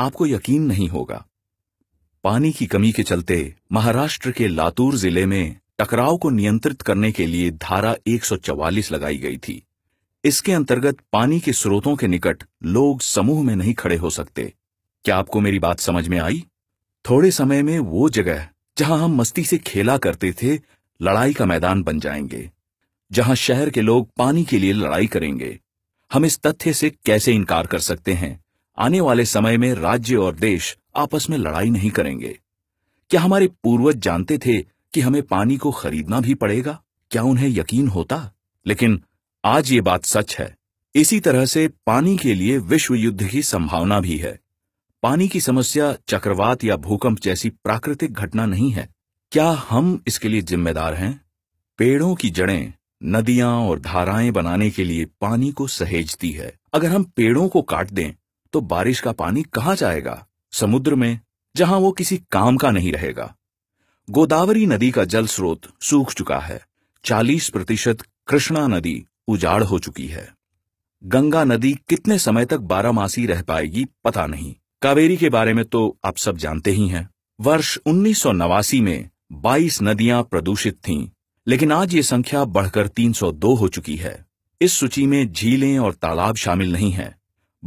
आपको यकीन नहीं होगा पानी की कमी के चलते महाराष्ट्र के लातूर जिले में टकराव को नियंत्रित करने के लिए धारा 144 लगाई गई थी इसके अंतर्गत पानी के स्रोतों के निकट लोग समूह में नहीं खड़े हो सकते क्या आपको मेरी बात समझ में आई थोड़े समय में वो जगह जहां हम मस्ती से खेला करते थे लड़ाई का मैदान बन जाएंगे जहां शहर के लोग पानी के लिए लड़ाई करेंगे हम इस तथ्य से कैसे इनकार कर सकते हैं आने वाले समय में राज्य और देश आपस में लड़ाई नहीं करेंगे क्या हमारे पूर्वज जानते थे कि हमें पानी को खरीदना भी पड़ेगा क्या उन्हें यकीन होता लेकिन आज ये बात सच है इसी तरह से पानी के लिए विश्व युद्ध की संभावना भी है पानी की समस्या चक्रवात या भूकंप जैसी प्राकृतिक घटना नहीं है क्या हम इसके लिए जिम्मेदार हैं पेड़ों की जड़ें नदियां और धाराएं बनाने के लिए पानी को सहेजती है अगर हम पेड़ों को काट दें तो बारिश का पानी कहां जाएगा समुद्र में जहां वो किसी काम का नहीं रहेगा गोदावरी नदी का जल स्रोत सूख चुका है चालीस प्रतिशत कृष्णा नदी उजाड़ हो चुकी है गंगा नदी कितने समय तक बारामासी रह पाएगी पता नहीं कावेरी के बारे में तो आप सब जानते ही हैं वर्ष उन्नीस में 22 नदियां प्रदूषित थीं, लेकिन आज ये संख्या बढ़कर 302 हो चुकी है इस सूची में झीलें और तालाब शामिल नहीं हैं।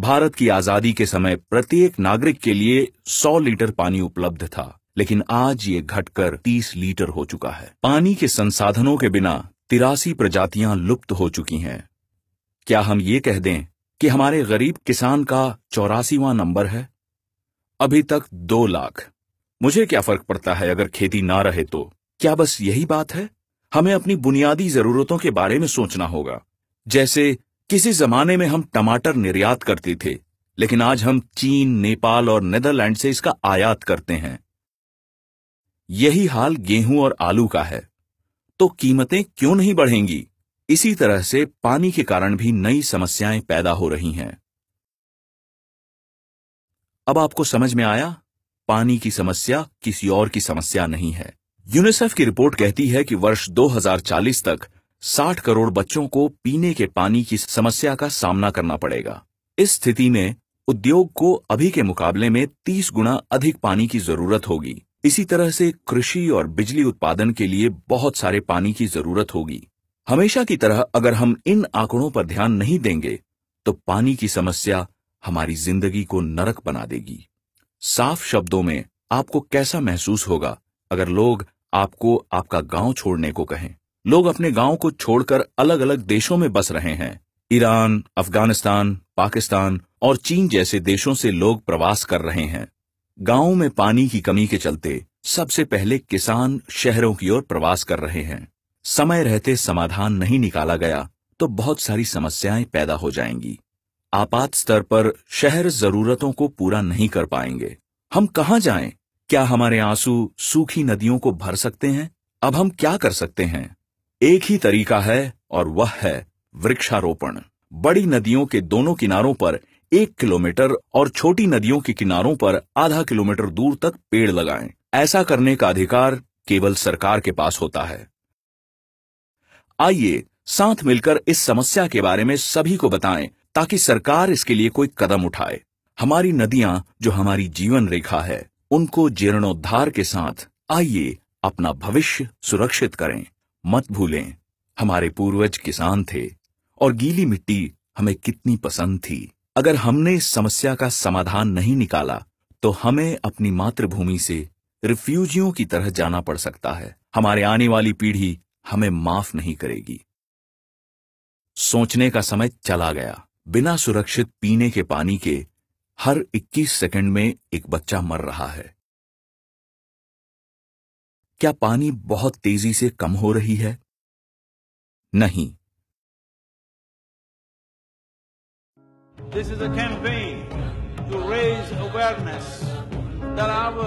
भारत की आजादी के समय प्रत्येक नागरिक के लिए 100 लीटर पानी उपलब्ध था लेकिन आज ये घटकर 30 लीटर हो चुका है पानी के संसाधनों के बिना तिरासी प्रजातियां लुप्त हो चुकी हैं क्या हम ये कह दें कि हमारे गरीब किसान का चौरासीवां नंबर है अभी तक दो लाख मुझे क्या फर्क पड़ता है अगर खेती ना रहे तो क्या बस यही बात है हमें अपनी बुनियादी जरूरतों के बारे में सोचना होगा जैसे किसी जमाने में हम टमाटर निर्यात करते थे लेकिन आज हम चीन नेपाल और नेदरलैंड से इसका आयात करते हैं यही हाल गेहूं और आलू का है तो कीमतें क्यों नहीं बढ़ेंगी इसी तरह से पानी के कारण भी नई समस्याएं पैदा हो रही हैं अब आपको समझ में आया पानी की समस्या किसी और की समस्या नहीं है यूनिसेफ की रिपोर्ट कहती है कि वर्ष 2040 तक 60 करोड़ बच्चों को पीने के पानी की समस्या का सामना करना पड़ेगा इस स्थिति में उद्योग को अभी के मुकाबले में 30 गुना अधिक पानी की जरूरत होगी इसी तरह से कृषि और बिजली उत्पादन के लिए बहुत सारे पानी की जरूरत होगी हमेशा की तरह अगर हम इन आंकड़ों पर ध्यान नहीं देंगे तो पानी की समस्या हमारी जिंदगी को नरक बना देगी साफ शब्दों में आपको कैसा महसूस होगा अगर लोग आपको आपका गांव छोड़ने को कहें लोग अपने गांव को छोड़कर अलग अलग देशों में बस रहे हैं ईरान अफगानिस्तान पाकिस्तान और चीन जैसे देशों से लोग प्रवास कर रहे हैं गांवों में पानी की कमी के चलते सबसे पहले किसान शहरों की ओर प्रवास कर रहे हैं समय रहते समाधान नहीं निकाला गया तो बहुत सारी समस्याएं पैदा हो जाएंगी आपात स्तर पर शहर जरूरतों को पूरा नहीं कर पाएंगे हम कहाँ जाएं? क्या हमारे आंसू सूखी नदियों को भर सकते हैं अब हम क्या कर सकते हैं एक ही तरीका है और वह है वृक्षारोपण बड़ी नदियों के दोनों किनारों पर एक किलोमीटर और छोटी नदियों के किनारों पर आधा किलोमीटर दूर तक पेड़ लगाएं। ऐसा करने का अधिकार केवल सरकार के पास होता है आइए साथ मिलकर इस समस्या के बारे में सभी को बताएं ताकि सरकार इसके लिए कोई कदम उठाए हमारी नदियां जो हमारी जीवन रेखा है उनको जीर्णोद्धार के साथ आइए अपना भविष्य सुरक्षित करें मत भूलें हमारे पूर्वज किसान थे और गीली मिट्टी हमें कितनी पसंद थी अगर हमने इस समस्या का समाधान नहीं निकाला तो हमें अपनी मातृभूमि से रिफ्यूजियों की तरह जाना पड़ सकता है हमारे आने वाली पीढ़ी हमें माफ नहीं करेगी सोचने का समय चला गया बिना सुरक्षित पीने के पानी के हर 21 सेकंड में एक बच्चा मर रहा है क्या पानी बहुत तेजी से कम हो रही है नहीं This is a campaign to raise awareness that our